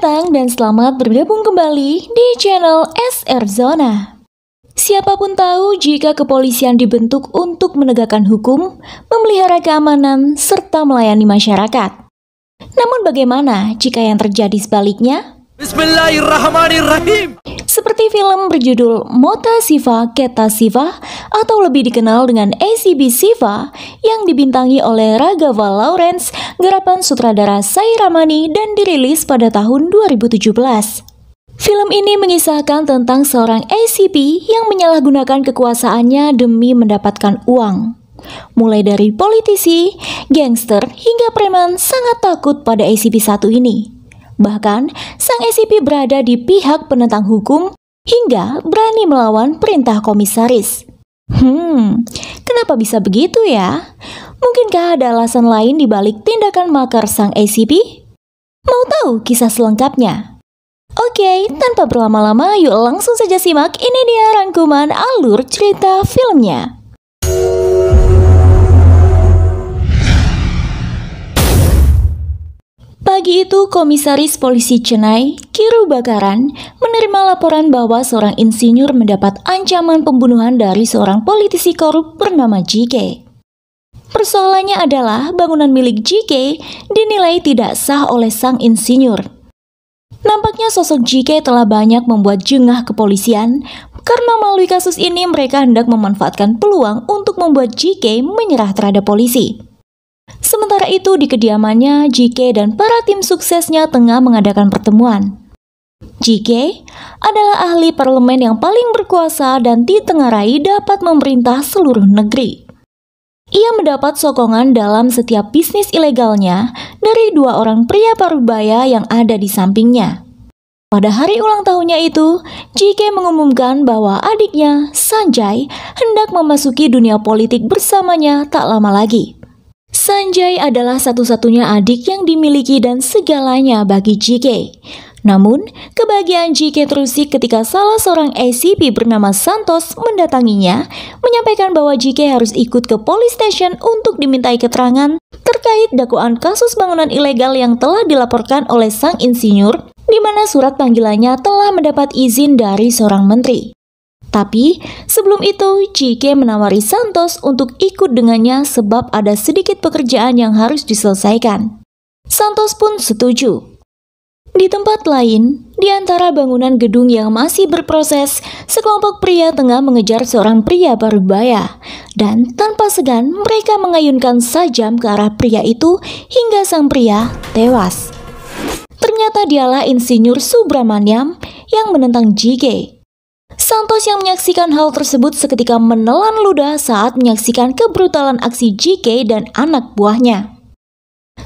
datang dan selamat bergabung kembali di channel SR Zona. Siapapun tahu jika kepolisian dibentuk untuk menegakkan hukum, memelihara keamanan, serta melayani masyarakat. Namun bagaimana jika yang terjadi sebaliknya? Bismillahirrahmanirrahim. Seperti film berjudul Mota Siva Keta Siva atau lebih dikenal dengan ACB Siva yang dibintangi oleh Raghava Lawrence, garapan sutradara Sai Ramani dan dirilis pada tahun 2017. Film ini mengisahkan tentang seorang ACP yang menyalahgunakan kekuasaannya demi mendapatkan uang. Mulai dari politisi, gangster, hingga preman sangat takut pada ACP satu ini. Bahkan, sang SCP berada di pihak penentang hukum hingga berani melawan perintah komisaris. Hmm, kenapa bisa begitu ya? Mungkinkah ada alasan lain di balik tindakan makar sang SCP? Mau tahu kisah selengkapnya? Oke, tanpa berlama-lama yuk langsung saja simak ini dia rangkuman alur cerita filmnya. Pagi itu, Komisaris Polisi Chennai, Kiru Bakaran, menerima laporan bahwa seorang insinyur mendapat ancaman pembunuhan dari seorang politisi korup bernama JK. Persoalannya adalah bangunan milik JK dinilai tidak sah oleh sang insinyur. Nampaknya sosok JK telah banyak membuat jengah kepolisian karena melalui kasus ini mereka hendak memanfaatkan peluang untuk membuat JK menyerah terhadap polisi. Sementara itu di kediamannya, JK dan para tim suksesnya tengah mengadakan pertemuan. JK adalah ahli parlemen yang paling berkuasa dan ditengarai dapat memerintah seluruh negeri. Ia mendapat sokongan dalam setiap bisnis ilegalnya dari dua orang pria parubaya yang ada di sampingnya. Pada hari ulang tahunnya itu, JK mengumumkan bahwa adiknya, Sanjay, hendak memasuki dunia politik bersamanya tak lama lagi. Sanjay adalah satu-satunya adik yang dimiliki dan segalanya bagi JK. Namun, kebahagiaan JK terusik ketika salah seorang ACP bernama Santos mendatanginya, menyampaikan bahwa JK harus ikut ke police station untuk dimintai keterangan terkait dakwaan kasus bangunan ilegal yang telah dilaporkan oleh sang insinyur, di mana surat panggilannya telah mendapat izin dari seorang menteri. Tapi, sebelum itu, JK menawari Santos untuk ikut dengannya sebab ada sedikit pekerjaan yang harus diselesaikan. Santos pun setuju. Di tempat lain, di antara bangunan gedung yang masih berproses, sekelompok pria tengah mengejar seorang pria parubaya. Dan tanpa segan, mereka mengayunkan sajam ke arah pria itu hingga sang pria tewas. Ternyata dialah insinyur Subramaniam yang menentang JK. Santos yang menyaksikan hal tersebut seketika menelan ludah saat menyaksikan kebrutalan aksi JK dan anak buahnya.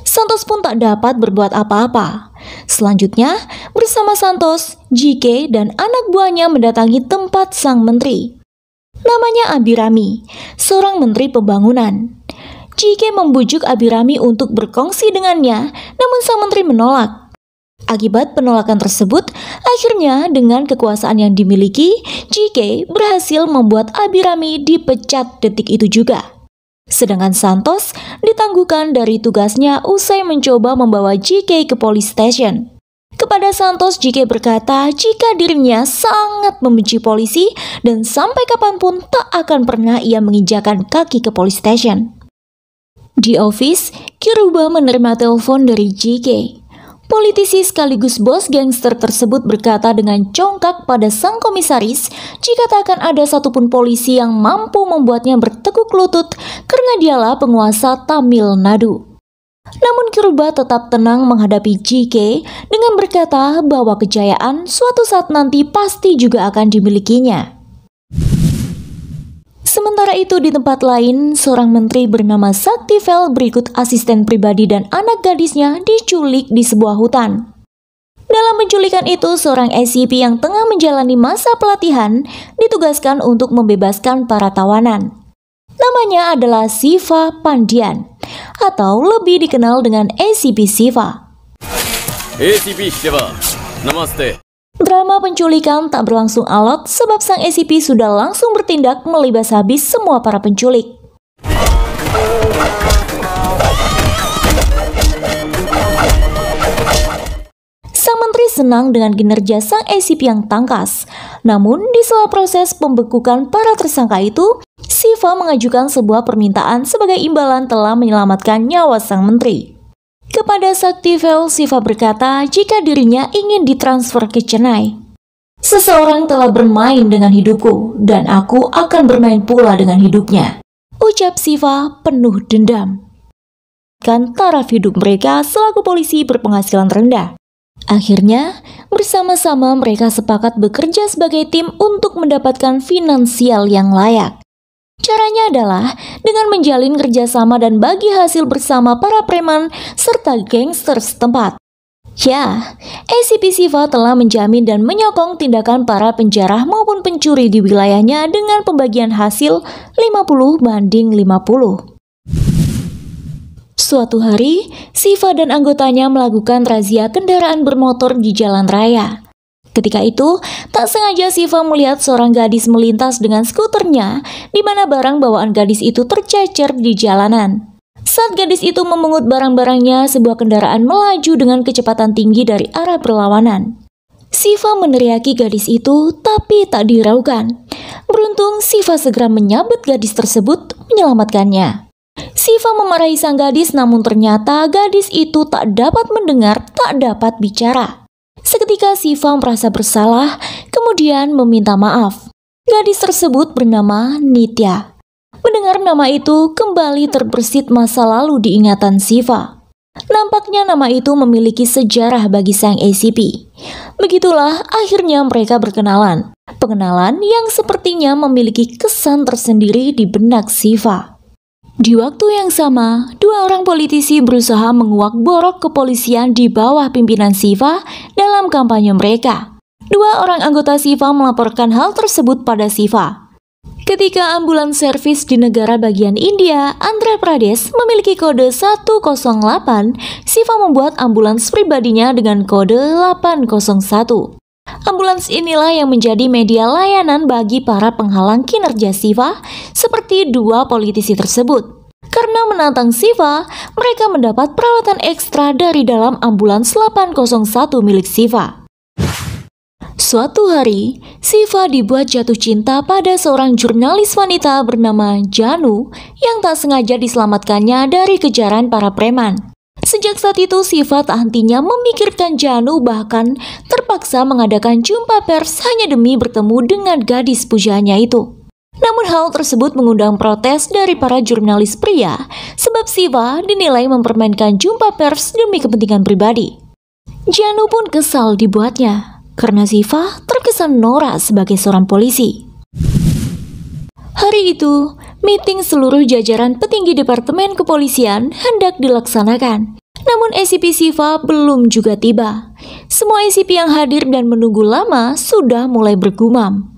Santos pun tak dapat berbuat apa-apa. Selanjutnya, bersama Santos, JK dan anak buahnya mendatangi tempat sang menteri. Namanya Abirami, seorang menteri pembangunan. JK membujuk Abirami untuk berkongsi dengannya, namun sang menteri menolak. Akibat penolakan tersebut, akhirnya dengan kekuasaan yang dimiliki, JK berhasil membuat Abirami dipecat detik itu juga. Sedangkan Santos ditangguhkan dari tugasnya usai mencoba membawa JK ke police station. Kepada Santos, JK berkata jika dirinya sangat membenci polisi dan sampai kapanpun tak akan pernah ia menginjakan kaki ke police station. Di office, Kiruba menerima telepon dari JK. Politisi sekaligus bos gangster tersebut berkata dengan congkak pada sang komisaris jika tak akan ada satupun polisi yang mampu membuatnya bertekuk lutut karena dialah penguasa Tamil Nadu. Namun Kirba tetap tenang menghadapi JK dengan berkata bahwa kejayaan suatu saat nanti pasti juga akan dimilikinya. Sementara itu di tempat lain, seorang menteri bernama Saktivel berikut asisten pribadi dan anak gadisnya diculik di sebuah hutan. Dalam penculikan itu, seorang SCP yang tengah menjalani masa pelatihan ditugaskan untuk membebaskan para tawanan. Namanya adalah Siva Pandian, atau lebih dikenal dengan SCP Siva. SCP Siva, namaste. Drama penculikan tak berlangsung alot sebab sang SCP sudah langsung bertindak melibas habis semua para penculik. Sang menteri senang dengan kinerja sang SCP yang tangkas. Namun, di sela proses pembekukan para tersangka itu, Siva mengajukan sebuah permintaan sebagai imbalan telah menyelamatkan nyawa sang menteri. Kepada Sakti Saktivel, Siva berkata jika dirinya ingin ditransfer ke Chennai. Seseorang telah bermain dengan hidupku, dan aku akan bermain pula dengan hidupnya. Ucap Siva penuh dendam. Kan taraf hidup mereka selaku polisi berpenghasilan rendah. Akhirnya, bersama-sama mereka sepakat bekerja sebagai tim untuk mendapatkan finansial yang layak. Caranya adalah dengan menjalin kerjasama dan bagi hasil bersama para preman serta gangster setempat. Ya, SCP Siva telah menjamin dan menyokong tindakan para penjarah maupun pencuri di wilayahnya dengan pembagian hasil 50 banding 50. Suatu hari, Siva dan anggotanya melakukan razia kendaraan bermotor di jalan raya. Ketika itu, tak sengaja Siva melihat seorang gadis melintas dengan skuternya, di mana barang bawaan gadis itu tercecer di jalanan. Saat gadis itu memungut barang-barangnya, sebuah kendaraan melaju dengan kecepatan tinggi dari arah perlawanan. Siva meneriaki gadis itu, tapi tak diraukan. Beruntung, Siva segera menyabet gadis tersebut, menyelamatkannya. Siva memarahi sang gadis, namun ternyata gadis itu tak dapat mendengar, tak dapat bicara. Seketika Siva merasa bersalah, kemudian meminta maaf. Gadis tersebut bernama Nitya. Mendengar nama itu, kembali terbersit masa lalu di ingatan Siva. Nampaknya nama itu memiliki sejarah bagi sang ACP. Begitulah akhirnya mereka berkenalan. Pengenalan yang sepertinya memiliki kesan tersendiri di benak Siva. Di waktu yang sama, dua orang politisi berusaha menguak borok kepolisian di bawah pimpinan Siva dalam kampanye mereka. Dua orang anggota Siva melaporkan hal tersebut pada Siva. Ketika ambulans servis di negara bagian India, Andhra Pradesh memiliki kode 108, Siva membuat ambulans pribadinya dengan kode 801. Ambulans inilah yang menjadi media layanan bagi para penghalang kinerja Siva seperti dua politisi tersebut. Karena menantang Siva, mereka mendapat perawatan ekstra dari dalam ambulans 801 milik Siva. Suatu hari, Siva dibuat jatuh cinta pada seorang jurnalis wanita bernama Janu yang tak sengaja diselamatkannya dari kejaran para preman. Sejak saat itu, Siva tak hentinya memikirkan Janu bahkan terpaksa mengadakan jumpa pers hanya demi bertemu dengan gadis pujaannya itu. Namun hal tersebut mengundang protes dari para jurnalis pria, sebab Siva dinilai mempermainkan jumpa pers demi kepentingan pribadi. Janu pun kesal dibuatnya, karena Siva terkesan norak sebagai seorang polisi. Hari itu, meeting seluruh jajaran petinggi Departemen Kepolisian hendak dilaksanakan. Namun SCP Siva belum juga tiba. Semua SCP yang hadir dan menunggu lama sudah mulai bergumam.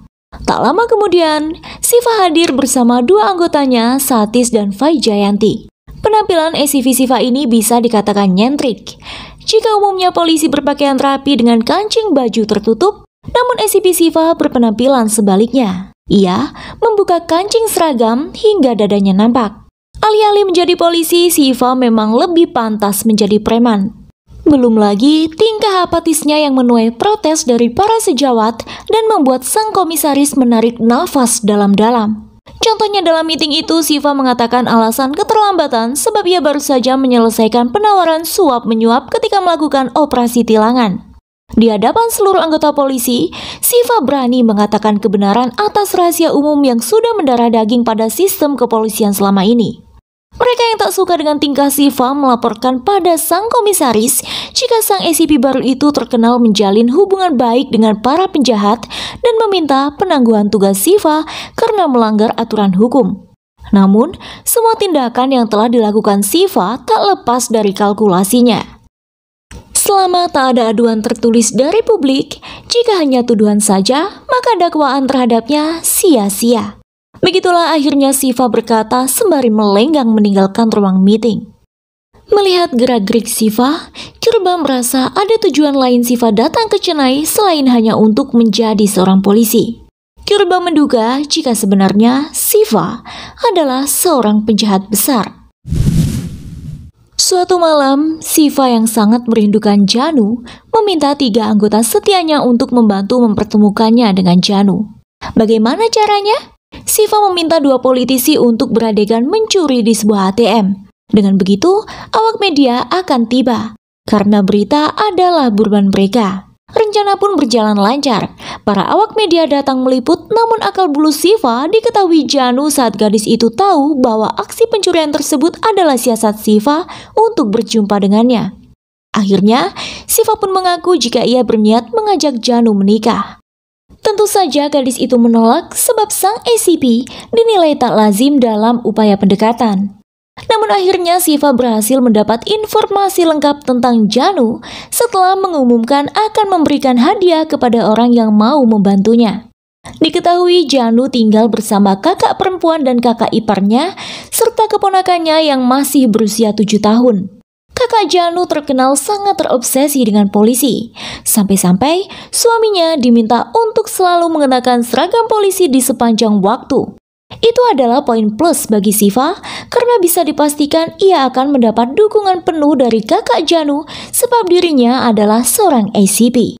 Tak lama kemudian, Siva hadir bersama dua anggotanya, Satis dan Vijayanti. Penampilan SCP Siva ini bisa dikatakan nyentrik. Jika umumnya polisi berpakaian rapi dengan kancing baju tertutup, namun SCP Siva berpenampilan sebaliknya. Ia membuka kancing seragam hingga dadanya nampak. Alih-alih menjadi polisi, Siva memang lebih pantas menjadi preman. Belum lagi tingkah apatisnya yang menuai protes dari para sejawat dan membuat sang komisaris menarik nafas dalam-dalam. Contohnya dalam meeting itu, Siva mengatakan alasan keterlambatan sebab ia baru saja menyelesaikan penawaran suap-menyuap ketika melakukan operasi tilangan. Di hadapan seluruh anggota polisi, Siva berani mengatakan kebenaran atas rahasia umum yang sudah mendarah daging pada sistem kepolisian selama ini. Mereka yang tak suka dengan tingkah Siva melaporkan pada sang komisaris jika sang SCP baru itu terkenal menjalin hubungan baik dengan para penjahat dan meminta penangguhan tugas Siva karena melanggar aturan hukum. Namun, semua tindakan yang telah dilakukan Siva tak lepas dari kalkulasinya. Selama tak ada aduan tertulis dari publik, jika hanya tuduhan saja, maka dakwaan terhadapnya sia-sia. Begitulah akhirnya Siva berkata sembari melenggang meninggalkan ruang meeting. Melihat gerak-gerik Siva, Curba merasa ada tujuan lain Siva datang ke Chennai selain hanya untuk menjadi seorang polisi. Curba menduga jika sebenarnya Siva adalah seorang penjahat besar. Suatu malam, Siva yang sangat merindukan Janu meminta tiga anggota setianya untuk membantu mempertemukannya dengan Janu. Bagaimana caranya? Siva meminta dua politisi untuk beradegan mencuri di sebuah ATM. Dengan begitu, awak media akan tiba, karena berita adalah burban mereka. Rencana pun berjalan lancar. Para awak media datang meliput, namun akal bulu Siva diketahui Janu saat gadis itu tahu bahwa aksi pencurian tersebut adalah siasat Siva untuk berjumpa dengannya. Akhirnya, Siva pun mengaku jika ia berniat mengajak Janu menikah. Tentu saja gadis itu menolak sebab sang ACP dinilai tak lazim dalam upaya pendekatan. Namun akhirnya Siva berhasil mendapat informasi lengkap tentang Janu setelah mengumumkan akan memberikan hadiah kepada orang yang mau membantunya. Diketahui Janu tinggal bersama kakak perempuan dan kakak iparnya serta keponakannya yang masih berusia 7 tahun kakak Janu terkenal sangat terobsesi dengan polisi. Sampai-sampai suaminya diminta untuk selalu mengenakan seragam polisi di sepanjang waktu. Itu adalah poin plus bagi Siva karena bisa dipastikan ia akan mendapat dukungan penuh dari kakak Janu sebab dirinya adalah seorang ACP.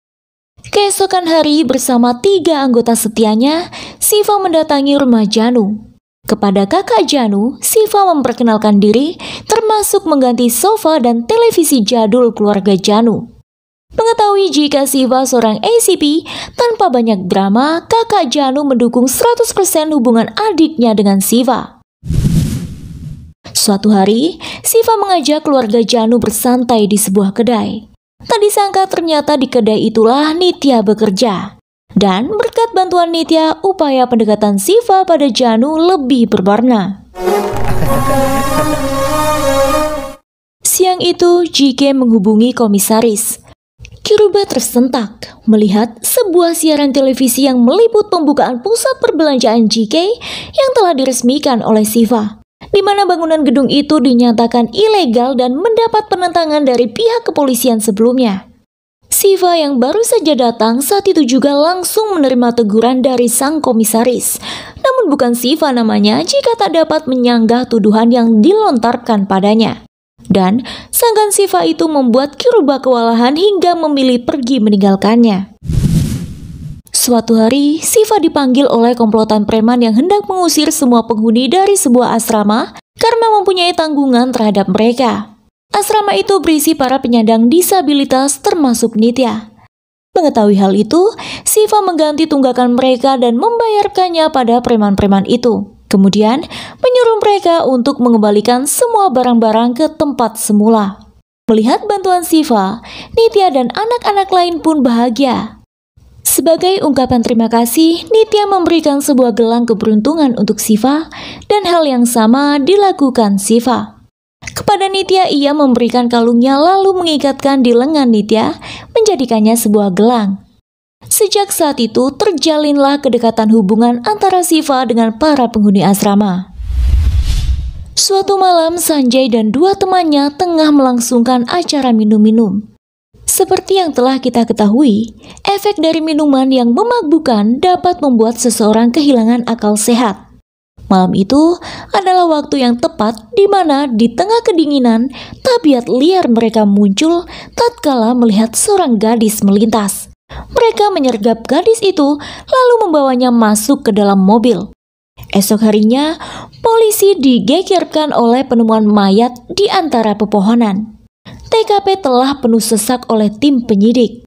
Keesokan hari bersama tiga anggota setianya, Siva mendatangi rumah Janu. Kepada kakak Janu, Siva memperkenalkan diri termasuk mengganti sofa dan televisi jadul keluarga Janu. Mengetahui jika Siva seorang ACP, tanpa banyak drama, kakak Janu mendukung 100% hubungan adiknya dengan Siva. Suatu hari, Siva mengajak keluarga Janu bersantai di sebuah kedai. Tadi sangka ternyata di kedai itulah Nitya bekerja. Dan berkat bantuan Nitya, upaya pendekatan Siva pada Janu lebih berwarna. Siang itu, JK menghubungi komisaris. Kiruba tersentak melihat sebuah siaran televisi yang meliput pembukaan pusat perbelanjaan JK yang telah diresmikan oleh Siva, di mana bangunan gedung itu dinyatakan ilegal dan mendapat penentangan dari pihak kepolisian sebelumnya. Siva yang baru saja datang saat itu juga langsung menerima teguran dari sang komisaris. Namun bukan Siva namanya jika tak dapat menyanggah tuduhan yang dilontarkan padanya. Dan sanggan Siva itu membuat Kiruba kewalahan hingga memilih pergi meninggalkannya. Suatu hari, Siva dipanggil oleh komplotan preman yang hendak mengusir semua penghuni dari sebuah asrama karena mempunyai tanggungan terhadap mereka. Asrama itu berisi para penyandang disabilitas termasuk Nitya. Mengetahui hal itu, Siva mengganti tunggakan mereka dan membayarkannya pada preman-preman itu. Kemudian, menyuruh mereka untuk mengembalikan semua barang-barang ke tempat semula. Melihat bantuan Siva, Nitya dan anak-anak lain pun bahagia. Sebagai ungkapan terima kasih, Nitya memberikan sebuah gelang keberuntungan untuk Siva dan hal yang sama dilakukan Siva. Kepada Nitya ia memberikan kalungnya lalu mengikatkan di lengan Nitya, menjadikannya sebuah gelang. Sejak saat itu terjalinlah kedekatan hubungan antara Siva dengan para penghuni asrama. Suatu malam Sanjay dan dua temannya tengah melangsungkan acara minum-minum. Seperti yang telah kita ketahui, efek dari minuman yang memabukkan dapat membuat seseorang kehilangan akal sehat. Malam itu adalah waktu yang tepat di mana di tengah kedinginan, tabiat liar mereka muncul tatkala melihat seorang gadis melintas. Mereka menyergap gadis itu lalu membawanya masuk ke dalam mobil. Esok harinya, polisi digegerkan oleh penemuan mayat di antara pepohonan. TKP telah penuh sesak oleh tim penyidik.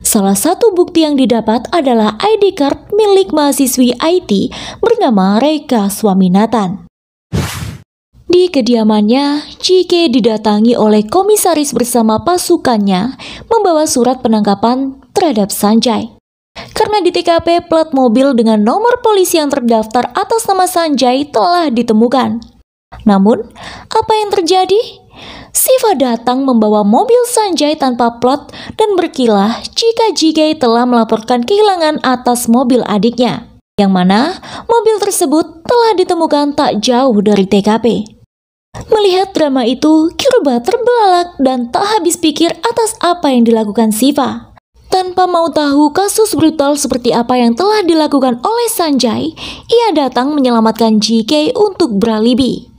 Salah satu bukti yang didapat adalah ID card milik mahasiswi IT bernama Reka Swaminathan. Di kediamannya, Cike didatangi oleh komisaris bersama pasukannya membawa surat penangkapan terhadap Sanjay. Karena di TKP plat mobil dengan nomor polisi yang terdaftar atas nama Sanjay telah ditemukan. Namun, apa yang terjadi? Siva datang membawa mobil Sanjay tanpa plot dan berkilah jika Jigai telah melaporkan kehilangan atas mobil adiknya. Yang mana mobil tersebut telah ditemukan tak jauh dari TKP. Melihat drama itu, Kiruba terbelalak dan tak habis pikir atas apa yang dilakukan Siva. Tanpa mau tahu kasus brutal seperti apa yang telah dilakukan oleh Sanjay, ia datang menyelamatkan JK untuk beralibi.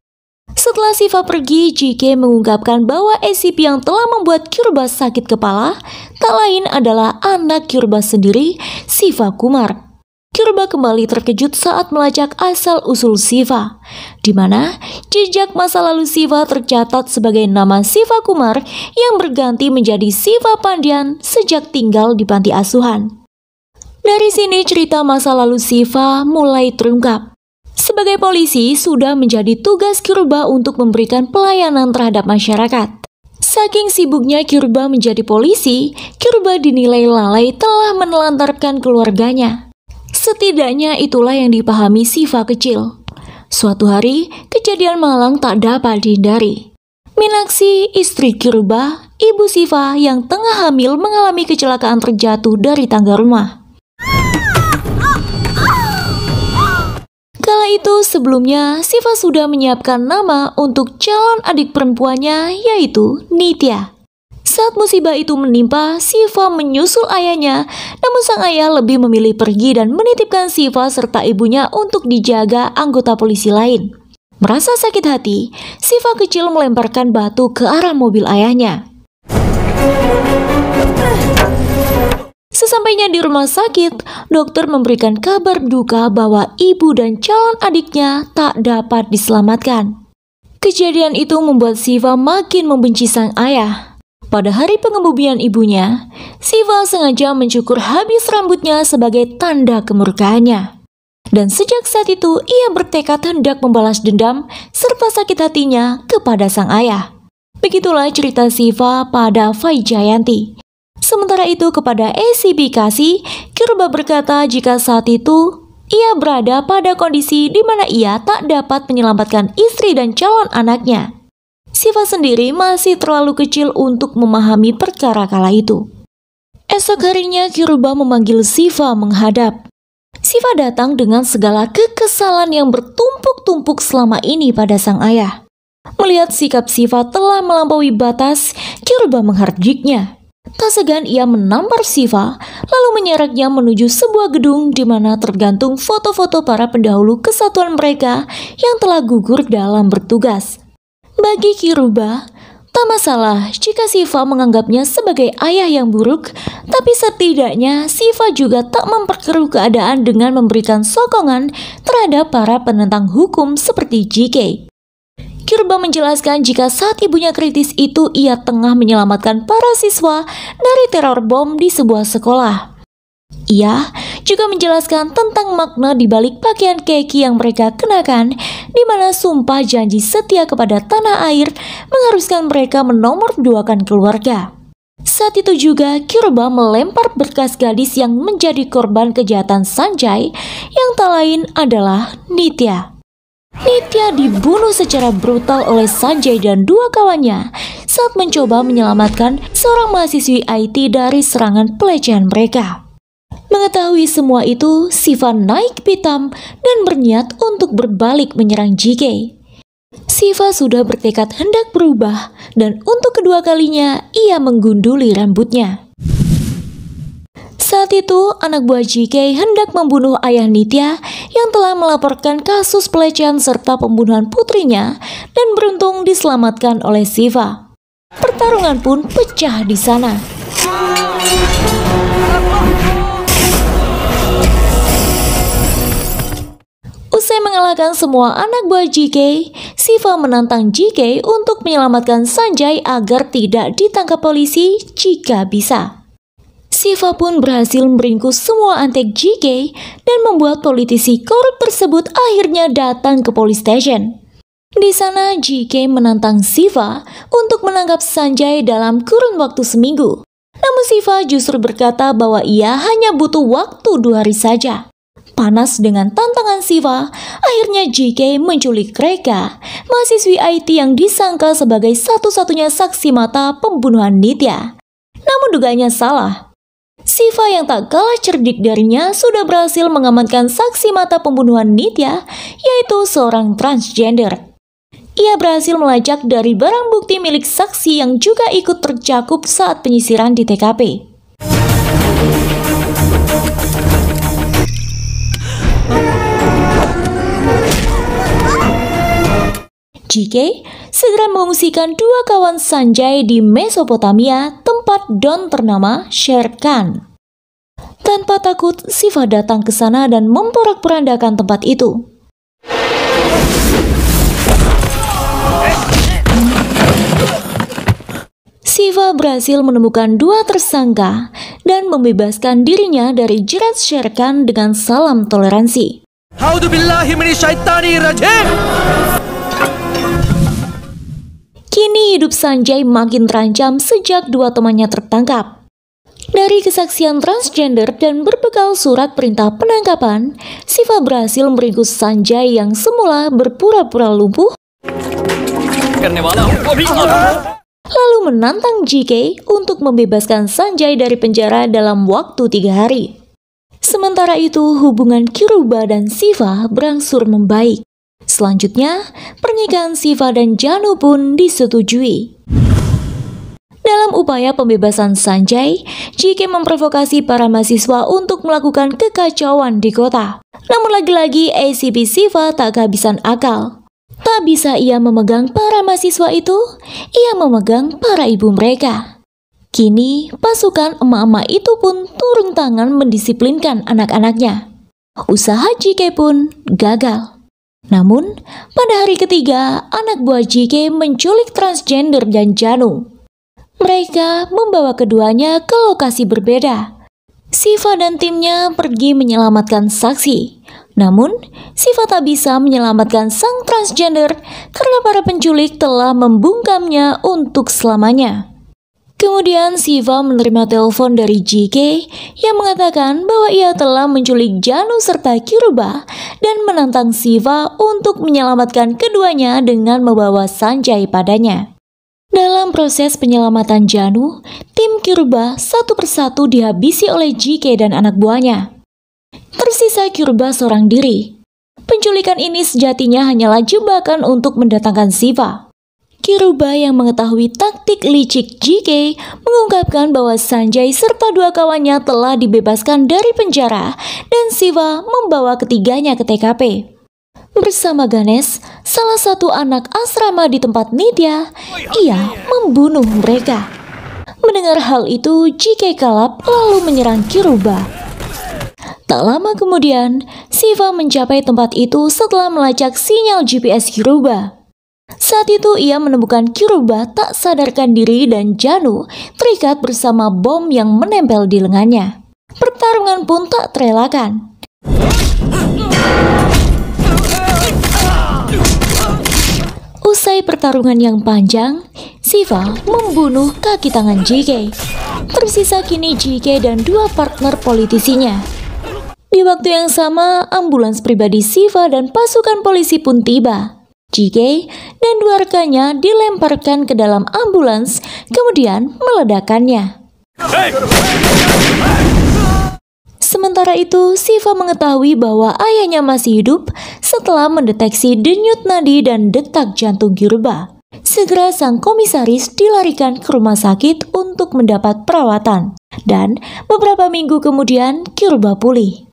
Setelah Siva pergi, JK mengungkapkan bahwa SCP yang telah membuat Kyurba sakit kepala tak lain adalah anak Kyurba sendiri, Siva Kumar. Kyurba kembali terkejut saat melacak asal-usul Siva, di mana jejak masa lalu Siva tercatat sebagai nama Siva Kumar yang berganti menjadi Siva Pandian sejak tinggal di panti asuhan. Dari sini cerita masa lalu Siva mulai terungkap. Sebagai polisi, sudah menjadi tugas Kirba untuk memberikan pelayanan terhadap masyarakat. Saking sibuknya Kirba menjadi polisi, Kirba dinilai lalai telah menelantarkan keluarganya. Setidaknya itulah yang dipahami Siva kecil. Suatu hari, kejadian malang tak dapat dihindari. Minaksi, istri Kirba, ibu Siva yang tengah hamil mengalami kecelakaan terjatuh dari tangga rumah. kala itu sebelumnya Siva sudah menyiapkan nama untuk calon adik perempuannya yaitu Nitya. Saat musibah itu menimpa, Siva menyusul ayahnya, namun sang ayah lebih memilih pergi dan menitipkan Siva serta ibunya untuk dijaga anggota polisi lain. Merasa sakit hati, Siva kecil melemparkan batu ke arah mobil ayahnya. Sesampainya di rumah sakit, dokter memberikan kabar duka bahwa ibu dan calon adiknya tak dapat diselamatkan. Kejadian itu membuat Siva makin membenci sang ayah. Pada hari pengebumian ibunya, Siva sengaja mencukur habis rambutnya sebagai tanda kemurkaannya. Dan sejak saat itu, ia bertekad hendak membalas dendam serta sakit hatinya kepada sang ayah. Begitulah cerita Siva pada Fai Jayanti Sementara itu kepada ACB Kasi, Kirba berkata jika saat itu ia berada pada kondisi di mana ia tak dapat menyelamatkan istri dan calon anaknya. Siva sendiri masih terlalu kecil untuk memahami perkara kala itu. Esok harinya Kirba memanggil Siva menghadap. Siva datang dengan segala kekesalan yang bertumpuk-tumpuk selama ini pada sang ayah. Melihat sikap Siva telah melampaui batas, Kirba menghardiknya. Tak segan ia menampar Siva, lalu menyeretnya menuju sebuah gedung di mana tergantung foto-foto para pendahulu kesatuan mereka yang telah gugur dalam bertugas. Bagi Kiruba, tak masalah jika Siva menganggapnya sebagai ayah yang buruk, tapi setidaknya Siva juga tak memperkeruh keadaan dengan memberikan sokongan terhadap para penentang hukum seperti JK. Kirba menjelaskan jika saat ibunya kritis itu ia tengah menyelamatkan para siswa dari teror bom di sebuah sekolah. Ia juga menjelaskan tentang makna di balik pakaian keki yang mereka kenakan, di mana sumpah janji setia kepada tanah air mengharuskan mereka menomor duakan keluarga. Saat itu juga Kirba melempar berkas gadis yang menjadi korban kejahatan Sanjay yang tak lain adalah Nitya. Nitya dibunuh secara brutal oleh Sanjay dan dua kawannya saat mencoba menyelamatkan seorang mahasiswi IT dari serangan pelecehan mereka. Mengetahui semua itu, Siva naik pitam dan berniat untuk berbalik menyerang JK. Siva sudah bertekad hendak berubah dan untuk kedua kalinya ia menggunduli rambutnya. Saat itu, anak buah JK hendak membunuh ayah Nitya yang telah melaporkan kasus pelecehan serta pembunuhan putrinya dan beruntung diselamatkan oleh Siva. Pertarungan pun pecah di sana. Usai mengalahkan semua anak buah JK, Siva menantang JK untuk menyelamatkan Sanjay agar tidak ditangkap polisi jika bisa. Siva pun berhasil meringkus semua antek JK dan membuat politisi korup tersebut akhirnya datang ke polis station. Di sana, JK menantang Siva untuk menangkap Sanjay dalam kurun waktu seminggu. Namun Siva justru berkata bahwa ia hanya butuh waktu dua hari saja. Panas dengan tantangan Siva, akhirnya JK menculik Reka, mahasiswi IT yang disangka sebagai satu-satunya saksi mata pembunuhan Nitya. Namun dugaannya salah, Siva yang tak kalah cerdik darinya sudah berhasil mengamankan saksi mata pembunuhan Nitya, yaitu seorang transgender. Ia berhasil melacak dari barang bukti milik saksi yang juga ikut tercakup saat penyisiran di TKP. JK segera mengungsikan dua kawan Sanjay di Mesopotamia, tempat don ternama Sherkan. Tanpa takut, Siva datang ke sana dan memporak perandakan tempat itu. Siva berhasil menemukan dua tersangka dan membebaskan dirinya dari jerat Sherkan dengan salam toleransi. Kini hidup Sanjay makin terancam sejak dua temannya tertangkap. Dari kesaksian transgender dan berbekal surat perintah penangkapan, Siva berhasil meringkus Sanjay yang semula berpura-pura lumpuh lalu menantang JK untuk membebaskan Sanjay dari penjara dalam waktu tiga hari. Sementara itu, hubungan Kiruba dan Siva berangsur membaik. Selanjutnya, pernikahan Siva dan Janu pun disetujui. Dalam upaya pembebasan Sanjay, JK memprovokasi para mahasiswa untuk melakukan kekacauan di kota. Namun lagi-lagi ACP Siva tak kehabisan akal. Tak bisa ia memegang para mahasiswa itu, ia memegang para ibu mereka. Kini, pasukan emak-emak itu pun turun tangan mendisiplinkan anak-anaknya. Usaha JK pun gagal. Namun, pada hari ketiga, anak buah JK menculik transgender dan Janu. Mereka membawa keduanya ke lokasi berbeda. Siva dan timnya pergi menyelamatkan saksi. Namun, Siva tak bisa menyelamatkan sang transgender karena para penculik telah membungkamnya untuk selamanya. Kemudian Siva menerima telepon dari JK yang mengatakan bahwa ia telah menculik Janu serta Kiruba dan menantang Siva untuk menyelamatkan keduanya dengan membawa Sanjay padanya. Dalam proses penyelamatan Janu, tim Kiruba satu persatu dihabisi oleh JK dan anak buahnya. Tersisa Kiruba seorang diri. Penculikan ini sejatinya hanyalah jebakan untuk mendatangkan Siva. Kiruba yang mengetahui taktik licik JK mengungkapkan bahwa Sanjay serta dua kawannya telah dibebaskan dari penjara dan Siva membawa ketiganya ke TKP. Bersama Ganesh, salah satu anak asrama di tempat Nitya, ia membunuh mereka. Mendengar hal itu, JK kalap lalu menyerang Kiruba. Tak lama kemudian, Siva mencapai tempat itu setelah melacak sinyal GPS Kiruba. Saat itu ia menemukan Kiruba tak sadarkan diri dan Janu terikat bersama bom yang menempel di lengannya. Pertarungan pun tak terelakkan. Usai pertarungan yang panjang, Siva membunuh kaki tangan JK. Tersisa kini JK dan dua partner politisinya. Di waktu yang sama, ambulans pribadi Siva dan pasukan polisi pun tiba. JK dan dua rekannya dilemparkan ke dalam ambulans, kemudian meledakannya. Sementara itu, Siva mengetahui bahwa ayahnya masih hidup setelah mendeteksi denyut nadi dan detak jantung Girba. Segera sang komisaris dilarikan ke rumah sakit untuk mendapat perawatan. Dan beberapa minggu kemudian, Girba pulih.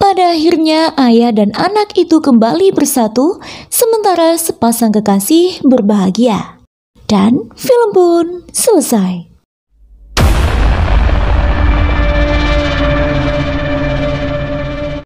Pada akhirnya, ayah dan anak itu kembali bersatu, sementara sepasang kekasih berbahagia. Dan film pun selesai.